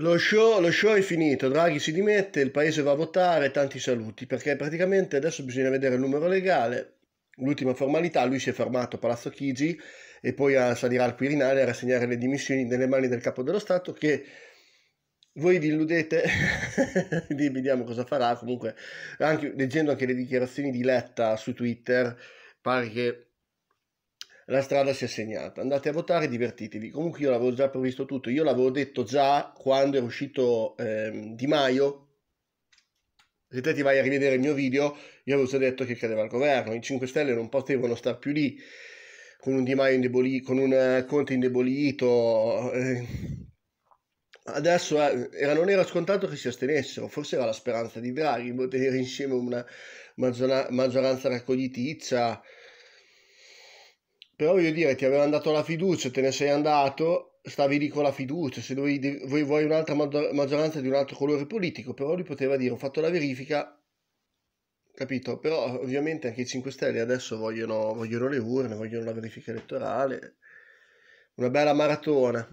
Lo show, lo show, è finito, Draghi si dimette, il paese va a votare, tanti saluti, perché praticamente adesso bisogna vedere il numero legale, l'ultima formalità, lui si è fermato a Palazzo Chigi e poi salirà al Quirinale a rassegnare le dimissioni nelle mani del Capo dello Stato che voi vi illudete, vediamo cosa farà, comunque anche, leggendo anche le dichiarazioni di Letta su Twitter, pare che la strada si è segnata. Andate a votare, divertitevi. Comunque io l'avevo già previsto tutto, io l'avevo detto già quando è uscito ehm, Di Maio. Se te ti vai a rivedere il mio video, io avevo già detto che cadeva il governo, i 5 Stelle non potevano star più lì con un Di Maio indebolito, con un eh, Conte indebolito. Eh. Adesso eh, era, non era scontato che si astenessero, forse era la speranza di Draghi, tenere insieme una maggioranza raccogliticcia però voglio dire, ti avevano dato la fiducia, te ne sei andato, stavi lì con la fiducia. Se dovevi, vuoi, un'altra maggioranza di un altro colore politico, però lui poteva dire: Ho fatto la verifica, capito? Però ovviamente anche i 5 Stelle adesso vogliono, vogliono le urne, vogliono la verifica elettorale. Una bella maratona.